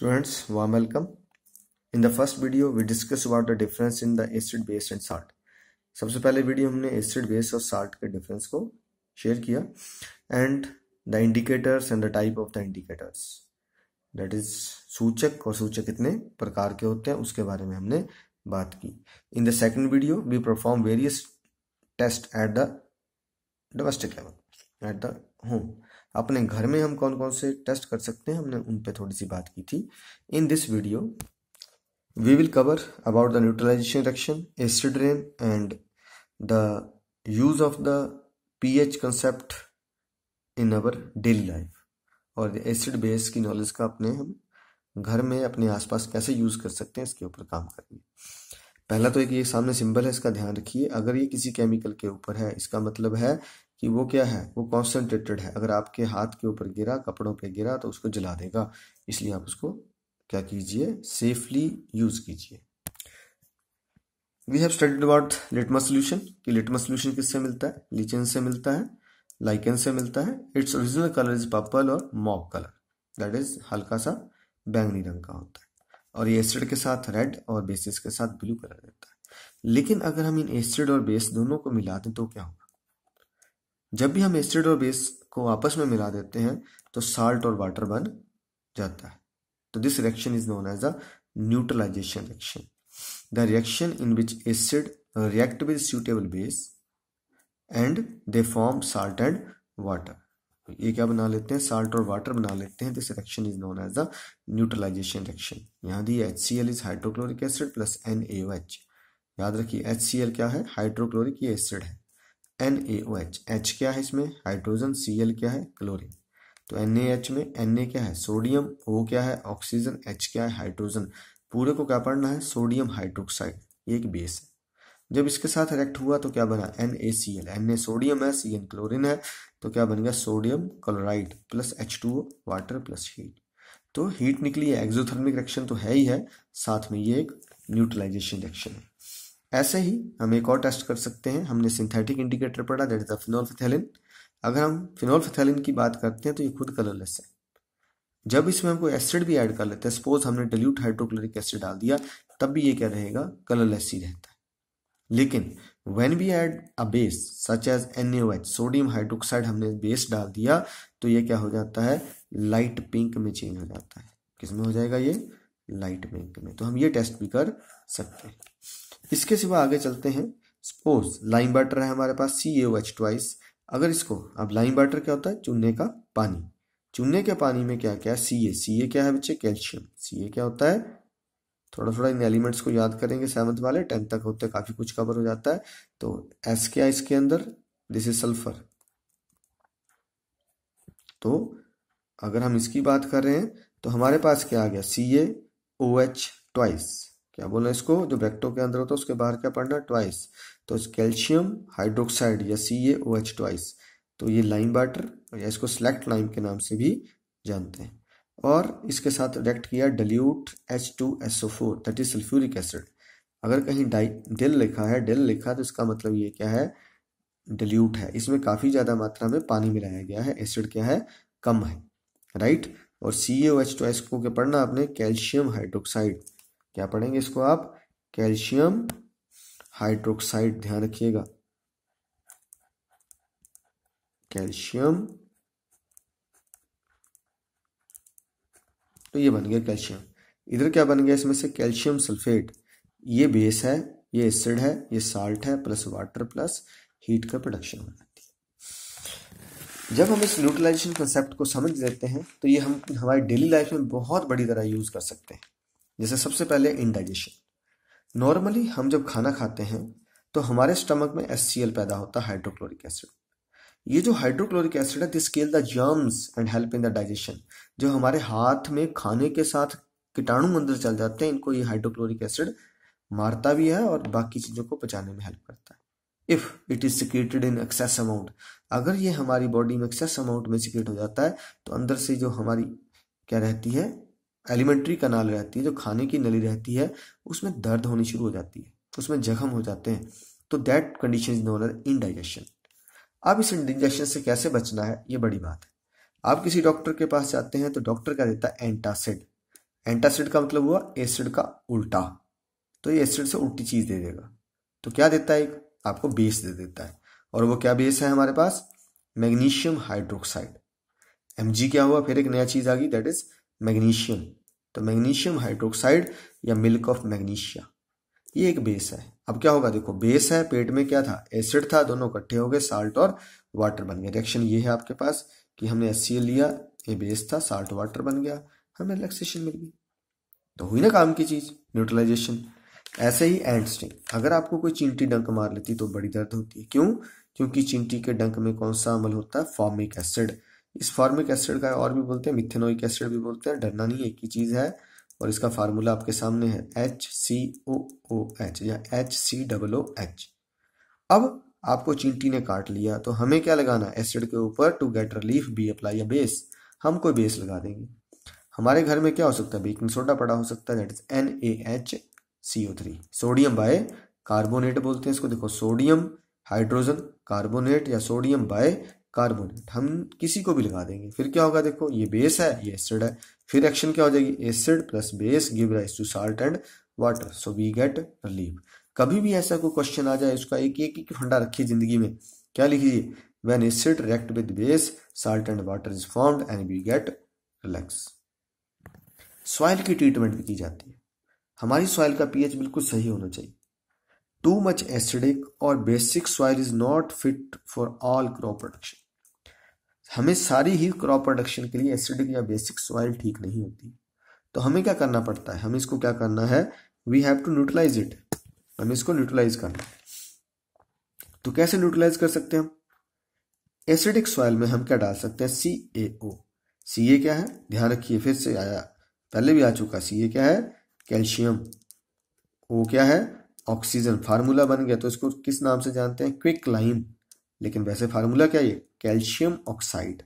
Students, warm welcome. In the first video, we discussed about the difference in the acid, base and salt. सबसे पहले video हमने acid base और salt के difference को share किया and the indicators and the type of the indicators that is सूचक और सूचक कितने प्रकार के होते हैं उसके बारे में हमने बात की in the second video we perform various test at the domestic level at the home अपने घर में हम कौन कौन से टेस्ट कर सकते हैं हमने उन पर थोड़ी सी बात की थी in this video we will cover about the neutralisation reaction acid rain and the use of the P H concept in our daily life और एसिड बेस की नॉलेज का अपने हम घर में अपने आसपास कैसे यूज कर सकते हैं इसके ऊपर काम करेंगे पहला तो एक ये सामने सिंबल है इसका ध्यान रखिए अगर ये किसी केमिकल के ऊपर है इसका मतलब है कि वो क्या है वो कॉन्सेंट्रेटेड है अगर आपके हाथ के ऊपर गिरा कपड़ों पे गिरा तो उसको जला देगा इसलिए आप उसको क्या कीजिए सेफली यूज कीजिए we have studied about litmus solution कि लिटमस सोल्यूशन किससे मिलता है लीचन से मिलता है लाइकन से मिलता है its original colour is purple और मॉक कलर दैट इज हल्का सा बैंगनी रंग का होता है और ये एसिड के साथ रेड और बेसिस के साथ ब्लू कलर रहता है लेकिन अगर हम इन एसिड और बेस दोनों को मिला दें तो क्या होगा जब भी हम एसिड और बेस को आपस में मिला देते हैं तो साल्ट और वाटर बन जाता है तो this reaction is known as a neutralisation reaction the reaction in which acid react with suitable base and they form salt and water ये क्या बना लेते हैं साल्ट और वाटर बना लेते हैं this reaction is known as the neutralisation reaction यहाँ the H C L is hydrochloric acid plus N A O H याद रखिए एच सी एल क्या है हाइड्रोक्लोरिक ये एसिड है N A O H H क्या है इसमें हाइड्रोजन सी एल क्या है क्लोरिन तो एन ए एच में एन ए क्या है सोडियम ओ क्या है ऑक्सीजन एच क्या है हाइड्रोजन पूरे को क्या पढ़ना है सोडियम हाइड्रोक्साइड ये एक बेस है जब इसके साथ रिएक्ट हुआ तो क्या बना N A C L N A sodium है सी एन क्लोरिन है तो क्या बन गया sodium chloride plus H two water plus heat तो हीट निकली है एक्जोथर्मिक रिएक्शन तो है ही है साथ में ये एक न्यूट्रलाइजेशन रिएक्शन है ऐसे ही हम एक और टेस्ट कर सकते हैं हमने सिंथेटिक इंडिकेटर पढ़ा दैट इज द अगर हम फिनोल्फिथैलिन की बात करते हैं तो ये खुद कलरलेस है जब इसमें हम कोई एसिड भी ऐड कर लेते हैं सपोज हमने डिल्यूट हाइड्रोक्लोरिक एसिड डाल दिया तब भी ये क्या रहेगा कलरलेस ही रहता है लेकिन when we add a base such as N H sodium hydroxide हमने बेस डाल दिया तो ये क्या हो जाता है लाइट पिंक में चेंज हो जाता है किस में हो जाएगा ये लाइट पिंक में तो हम ये टेस्ट भी कर सकते हैं इसके सिवा आगे चलते हैं सपोज लाइम वाटर है हमारे पास सी ए एच ट्वाइस अगर इसको अब लाइम वाटर क्या होता है चूने का पानी चूने के पानी में क्या क्या है सी ए सी ए क्या है बच्चे कैल्शियम सी ए क्या होता है थोड़ा थोड़ा इन एलिमेंट्स को याद करेंगे सेवन्थ वाले टेंथ तक होते काफ़ी कुछ कवर हो जाता है तो एस आई इसके अंदर दिस इज सल्फर तो अगर हम इसकी बात कर रहे हैं तो हमारे पास क्या आ गया सी ए ओ एच ट्वाइस क्या बोला इसको जो बैक्टो के अंदर होता है उसके बाहर क्या पढ़ना ट्वाइस तो कैल्शियम हाइड्रोक्साइड या सी ए ओ एच ट्वाइस तो ये लाइम वाटर या इसको सेलेक्ट लाइम के नाम से भी जानते हैं और इसके साथ रिएक्ट किया dilute H two S O four that is sulphuric acid अगर कहीं डाई डेल लिखा है डेल लिखा तो इसका मतलब ये क्या है डल्यूट है इसमें काफ़ी ज़्यादा मात्रा में पानी मिलाया गया है एसिड क्या है कम है राइट और C O H two S को क्या पढ़ना आपने कैल्शियम हाइड्रोक्साइड क्या पढ़ेंगे इसको आप कैल्शियम हाइड्रोक्साइड ध्यान रखिएगा कैल्शियम तो ये बन गया कैल्शियम इधर क्या बन गया इसमें से कैल्शियम सल्फेट ये बेस है ये एसिड है ये साल्ट है प्लस वाटर प्लस हीट का प्रोडक्शन हो जाती है जब हम इस न्यूट्रलाइजेशन कंसेप्ट को समझ लेते हैं तो ये हम हमारी डेली लाइफ में बहुत बड़ी तरह यूज़ कर सकते हैं जैसे सबसे पहले इनडाइजेशन नॉर्मली हम जब खाना खाते हैं तो हमारे स्टमक में एस पैदा होता है हाइड्रोक्लोरिक एसिड ये जो हाइड्रोक्लोरिक एसिड है दिस स्केल the germs and help in the digestion जो हमारे हाथ में खाने के साथ कीटाणु अंदर चल जाते हैं इनको ये हाइड्रोक्लोरिक एसिड मारता भी है और बाकी चीज़ों को बचाने में हेल्प करता है if it is secreted in excess amount अगर ये हमारी बॉडी में एक्सेस अमाउंट में सिक्रेट हो जाता है तो अंदर से जो हमारी क्या रहती है एलिमेंट्री कनाल रहती है जो खाने की नली रहती है उसमें दर्द होनी शुरू हो जाती है उसमें जख्म हो जाते हैं तो that condition is known as indigestion अब इस इंडाइजेशन से कैसे बचना है ये बड़ी बात है आप किसी डॉक्टर के पास जाते हैं तो डॉक्टर क्या देता है एंटासिड एंटासिड का मतलब हुआ एसिड का उल्टा तो ये एसिड से उल्टी चीज दे देगा तो क्या देता है एक आपको बेस दे देता है और वो क्या बेस है हमारे पास मैग्नीशियम हाइड्रोक्साइड एम क्या हुआ फिर एक नया चीज आ गई दैट इज मैग्नीशियम तो मैग्नीशियम हाइड्रोक्साइड या मिल्क ऑफ मैग्नीशिया ये एक बेस है अब क्या होगा देखो बेस है पेट में क्या था एसिड था दोनों इकट्ठे हो गए साल्ट और वाटर बन गया रिएक्शन ये है आपके पास कि हमने एस लिया ये बेस था साल्ट वाटर बन गया हमें रिलैक्सेशन मिल गई तो हुई ना काम की चीज़ न्यूट्रलाइजेशन ऐसे ही एंड स्टिंग अगर आपको कोई चिंटी डंक मार लेती तो बड़ी दर्द होती है क्यों क्योंकि चिंटी के डंक में कौन सा अमल होता है फॉर्मिक एसिड इस फॉर्मिक एसिड का और भी बोलते हैं मिथेनोइक एसिड भी बोलते हैं डरना नहीं एक ही चीज़ है और इसका फार्मूला आपके सामने है H C O O H या H C double O H अब आपको चींटी ने काट लिया तो हमें क्या लगाना एसिड के ऊपर to get relief we apply a base हम कोई बेस लगा देंगे हमारे घर में क्या हो सकता है बेकिंग सोडा पड़ा हो सकता है that is N A H C O three sodium bicarbonate बोलते हैं इसको देखो सोडियम हाइड्रोजन कार्बोनेट या सोडियम बाय कार्बोनेट हम किसी को भी लगा देंगे फिर क्या होगा देखो ये बेस है ये एसिड है फिर एक्शन क्या हो जाएगी acid plus base give rise to salt and water so we get relief कभी भी ऐसा कोई क्वेश्चन आ जाए उसका एक एक फंडा रखिए जिंदगी में क्या लिखिए when acid react with base salt and water is formed and we get relax soil की ट्रीटमेंट भी की जाती है हमारी सॉइल का पीएच बिल्कुल सही होना चाहिए टू मच एसिडिक और basic soil is not fit for all crop production हमें सारी ही क्रॉप प्रोडक्शन के लिए एसिडिक या बेसिक सॉइल ठीक नहीं होती तो हमें क्या करना पड़ता है हमें इसको क्या करना है we have to neutralise it हमें इसको न्यूट्रलाइज करना तो कैसे न्यूट्रलाइज कर सकते हैं हम एसिडिक सॉइल में हम क्या डाल सकते हैं सी ए ओ सी ए क्या है ध्यान रखिए फिर से आया पहले भी आ चुका सी ए क्या है कैल्शियम ओ क्या है ऑक्सीजन फार्मूला बन गया तो इसको किस नाम से जानते हैं क्विक लाइम लेकिन वैसे फार्मूला क्या ये कैल्शियम ऑक्साइड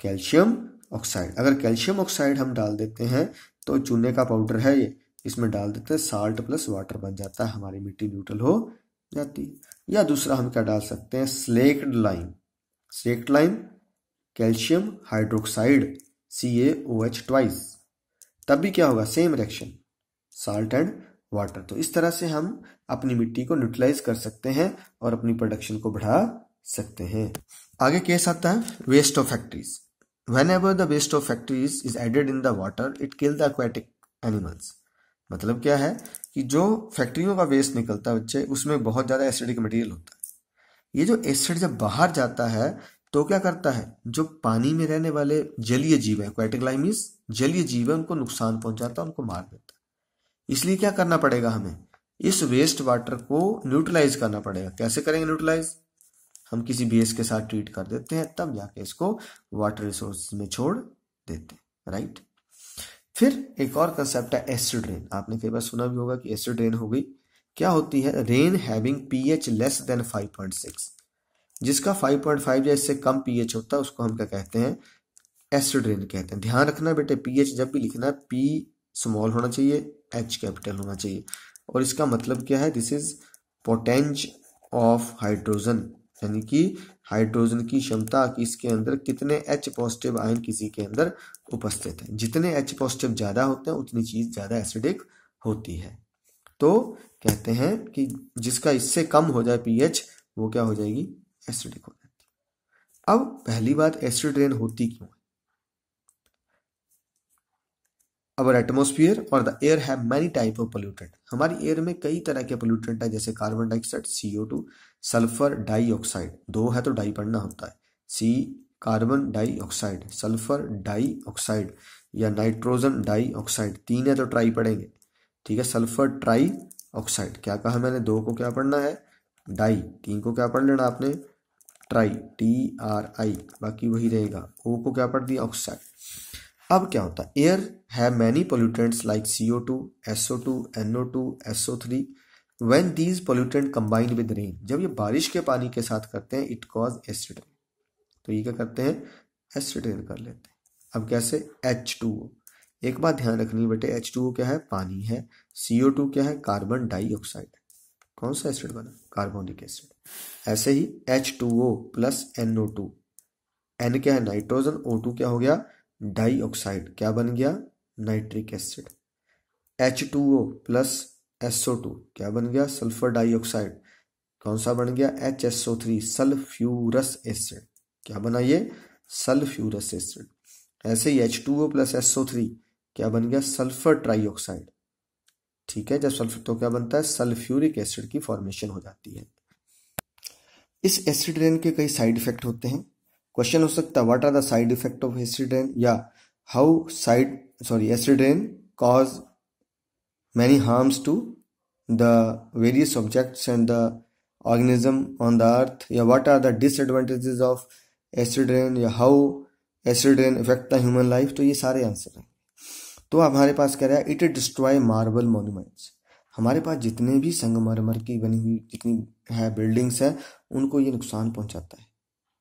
कैल्शियम ऑक्साइड अगर कैल्शियम ऑक्साइड हम डाल देते हैं तो चूने का पाउडर है ये इसमें डाल देते हैं साल्ट प्लस वाटर बन जाता है हमारी मिट्टी न्यूट्रल हो जाती है या दूसरा हम क्या डाल सकते हैं slaked lime slaked lime calcium hydroxide C A O H twice तब भी क्या होगा same reaction salt and water तो इस तरह से हम अपनी मिट्टी को न्यूट्रलाइज कर सकते हैं और अपनी प्रोडक्शन को बढ़ा सकते हैं आगे केस आता है waste of factories whenever the waste of factories is added in the water it kill the aquatic animals मतलब क्या है कि जो फैक्ट्रियों का वेस्ट निकलता है बच्चे उसमें बहुत ज़्यादा एसिडिक मटेरियल होता है ये जो एसिड जब बाहर जाता है तो क्या करता है जो पानी में रहने वाले जलीय जीव है क्वाइटिक्लाइमिस जलीय जीव है उनको नुकसान पहुंचाता है उनको मार देता है इसलिए क्या करना पड़ेगा हमें इस वेस्ट वाटर को न्यूट्रलाइज करना पड़ेगा कैसे करेंगे न्यूट्रलाइज हम किसी बेस के साथ ट्रीट कर देते हैं तब जाके इसको वाटर रिसोर्स में छोड़ देते हैं राइट फिर एक और कंसेप्ट है एसिड रेन आपने कई बार सुना भी होगा कि एसिड रेन हो गई क्या होती है rain having pH less than 5.6 जिसका 5.5 या इससे कम पीएच होता है उसको हम क्या कहते हैं एसिड रेन कहते हैं ध्यान रखना बेटे पीएच जब भी लिखना है पी स्मॉल होना चाहिए एच कैपिटल होना चाहिए और इसका मतलब क्या है this is potential of hydrogen यानी कि हाइड्रोजन की क्षमता कि इसके अंदर कितने एच पॉजिटिव आयन किसी के अंदर उपस्थित हैं जितने एच पॉजिटिव ज़्यादा होते हैं उतनी चीज़ ज़्यादा एसिडिक होती है तो कहते हैं कि जिसका इससे कम हो जाए पीएच वो क्या हो जाएगी एसिडिक हो जाती अब पहली बात एसिड रेन होती क्यों है अवर एटमोसफियर और the air have many type of pollutant हमारी एयर में कई तरह के पोल्यूटेंट हैं जैसे carbon dioxide O two sulphur dioxide दो है तो डाई पढ़ना होता है C carbon dioxide sulphur dioxide या नाइट्रोजन डाइऑक्साइड तीन है तो ट्राई पढ़ेंगे ठीक है सल्फर ट्राई ऑक्साइड क्या कहा मैंने दो को क्या पढ़ना है डाई तीन को क्या पढ़ लेना आपने ट्राई टी आर आई बाकी वही रहेगा ओ को क्या पढ़ दिया ऑक्साइड अब क्या होता है एयर है many pollutants like C O two S O two N O two S O three when these pollutant combine with rain जब ये बारिश के पानी के साथ करते हैं इट कॉज एसिड तो ये क्या करते हैं रेन कर लेते हैं अब कैसे एच टू ओ एक बात ध्यान रखनी बेटे एच टू ओ क्या है पानी है सी ओ टू क्या है कार्बन डाइऑक्साइड कौन सा एसिड बना कार्बोनिक एसिड ऐसे ही H two O plus N O two N क्या है नाइट्रोजन ओ टू क्या हो गया डाइऑक्साइड क्या बन गया nitric acid H two O plus S O two क्या बन गया सल्फर डाइऑक्साइड कौन सा बन गया H S O three sulphurous acid क्या बना ये सल्फ्यूरस एसिड ऐसे ही H two O plus S O three क्या बन गया सल्फर ट्राइऑक्साइड ठीक है जब सल्फर तो क्या बनता है सल्फ्यूरिक एसिड की फॉर्मेशन हो जाती है इस एसिड रेन के कई साइड इफेक्ट होते हैं क्वेश्चन हो सकता है what are the side effect of acid rain या how side sorry acid rain cause many harms to the various objects and the organism on the earth या what are the disadvantages of acid rain या how acid rain effect the human life तो ये सारे answer हैं तो अब हमारे पास कह रहा है इट डिस्ट्रॉय मार्बल मोन्यूमेंट्स हमारे पास जितने भी संगमरमर की बनी हुई जितनी है बिल्डिंग्स हैं उनको ये नुकसान पहुंचाता है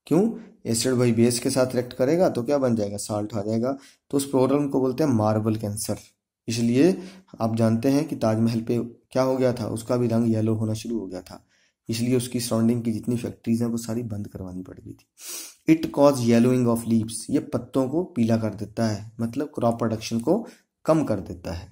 क्यों एसिड भाई बेस के साथ रिएक्ट करेगा तो क्या बन जाएगा साल्ट आ जाएगा तो उस प्रॉब्लम को बोलते हैं मार्बल कैंसर इसलिए आप जानते हैं कि ताजमहल पे क्या हो गया था उसका भी रंग येलो होना शुरू हो गया था इसलिए उसकी सराउंडिंग की जितनी फैक्ट्रीज हैं वो सारी बंद करवानी पड़ गई थी it cause yellowing of leaves ये पत्तों को पीला कर देता है मतलब क्रॉप प्रोडक्शन को कम कर देता है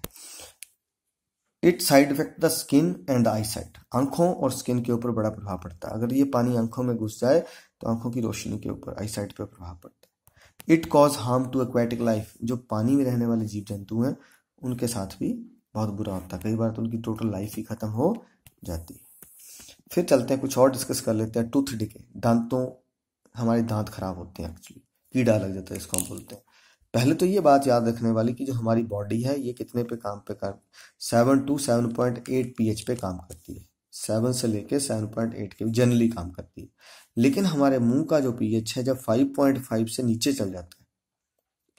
it side effect the skin and eyesight आंखों और स्किन के ऊपर बड़ा प्रभाव पड़ता है अगर ये पानी आंखों में घुस जाए तो आंखों की रोशनी के ऊपर आई साइट पर प्रभाव पड़ता है it cause harm to aquatic life जो पानी में रहने वाले जीव जंतु हैं उनके साथ भी बहुत बुरा होता है कई बार तो उनकी टोटल लाइफ ही खत्म हो जाती है फिर चलते हैं कुछ और डिस्कस कर लेते हैं टूथ डिके दांतों हमारे दांत खराब होते हैं एक्चुअली कीड़ा लग जाता है इसको हम बोलते हैं पहले तो ये बात याद रखने वाली कि जो हमारी बॉडी है ये कितने पे काम पे कर seven to seven point eight P पे काम करती है सेवन से लेके सेवन पॉइंट एट के जनरली काम करती है लेकिन हमारे मुंह का जो पीएच है जब फाइव पॉइंट फाइव से नीचे चल जाता है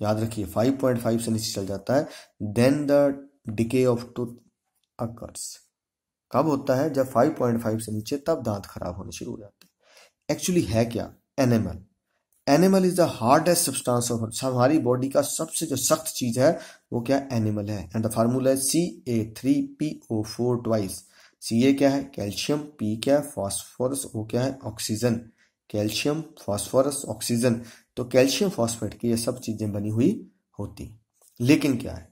याद रखिए फाइव पॉइंट फाइव से नीचे चल जाता है then the decay of tooth occurs कब होता है जब फाइव पॉइंट फाइव से नीचे तब दांत खराब होने शुरू हो जाते हैं एक्चुअली है क्या enamel enamel is the hardest substance of हमारी बॉडी का सबसे जो सख्त चीज है वो क्या एनिमल है एंड द फार्मूला है C A three P O four twice C A क्या है कैल्शियम पी क्या है फॉस्फोरस ओ क्या है ऑक्सीजन कैल्शियम फॉस्फोरस ऑक्सीजन तो कैल्शियम फॉस्फेट की ये सब चीजें बनी हुई होती लेकिन क्या है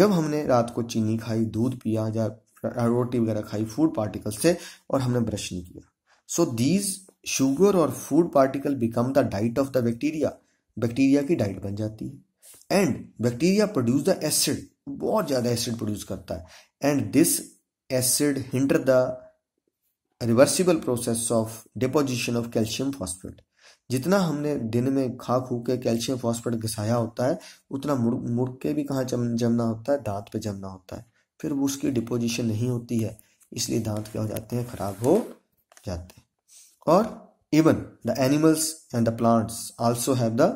जब हमने रात को चीनी खाई दूध पिया या रोटी वगैरह खाई फूड पार्टिकल से और हमने ब्रश नहीं किया सो दीज शुगर और food particle become the diet of the bacteria bacteria की डाइट बन जाती है and bacteria produce the acid बहुत ज़्यादा एसिड प्रोड्यूस करता है and this acid hinder the reversible process of deposition of calcium phosphate जितना हमने दिन में खा खू के कैल्शियम फॉस्फेट घिसाया होता है उतना मुड़ मुड़ के भी कहाँ जम जमना होता है दांत पे जमना होता है फिर वो उसकी डिपोजिशन नहीं होती है इसलिए दांत क्या हो जाते हैं खराब हो जाते हैं और even the animals and the plants also have the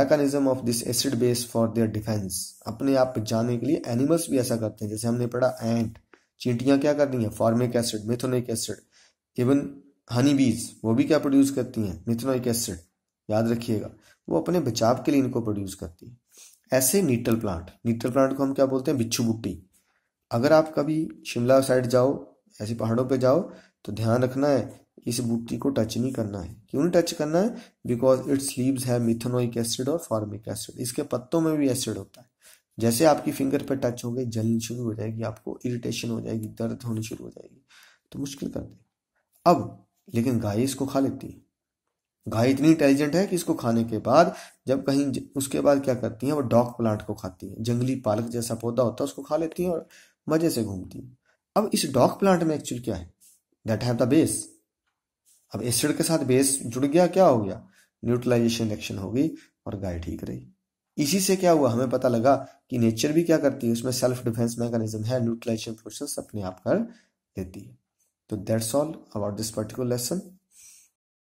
mechanism of this acid base for their defence अपने आप जाने के लिए एनिमल्स भी ऐसा करते हैं जैसे हमने पढ़ा एंट चींटियाँ क्या कर रही हैं formic acid methanoic acid even honey bees वो भी क्या प्रोड्यूस करती हैं मिथोनिक एसिड याद रखिएगा वो अपने बचाव के लिए इनको प्रोड्यूस करती हैं ऐसे नीटल प्लांट नीटल प्लांट को हम क्या बोलते हैं बिच्छू बुट्टी अगर आप कभी शिमला साइड जाओ ऐसे पहाड़ों पे जाओ तो ध्यान रखना है इस बूटी को टच नहीं करना है क्यों नहीं टच करना है बिकॉज इट्स लीव्स है मिथेनोइक एसिड और फॉर्मिक एसिड इसके पत्तों में भी एसिड होता है जैसे आपकी फिंगर पर टच होंगे जलनी शुरू हो जाएगी आपको इरिटेशन हो जाएगी दर्द होनी शुरू हो जाएगी तो मुश्किल कर दे अब लेकिन गाय इसको खा लेती है गाय इतनी इंटेलिजेंट है कि इसको खाने के बाद जब कहीं उसके बाद क्या करती है वो डॉग प्लांट को खाती है जंगली पालक जैसा पौधा होता है उसको खा लेती है और मजे से घूमती है अब इस डॉग प्लांट में एक्चुअल क्या है दैट हैव द बेस अब एसिड के साथ बेस जुड़ गया क्या हो गया न्यूट्रलाइजेशन रिएक्शन होगी और गाय ठीक रही इसी से क्या हुआ हमें पता लगा कि नेचर भी क्या करती है उसमें सेल्फ डिफेंस मैकेनिज्म है न्यूट्रलाइजेशन प्रोसेस अपने आप कर देती है तो that's all about this particular lesson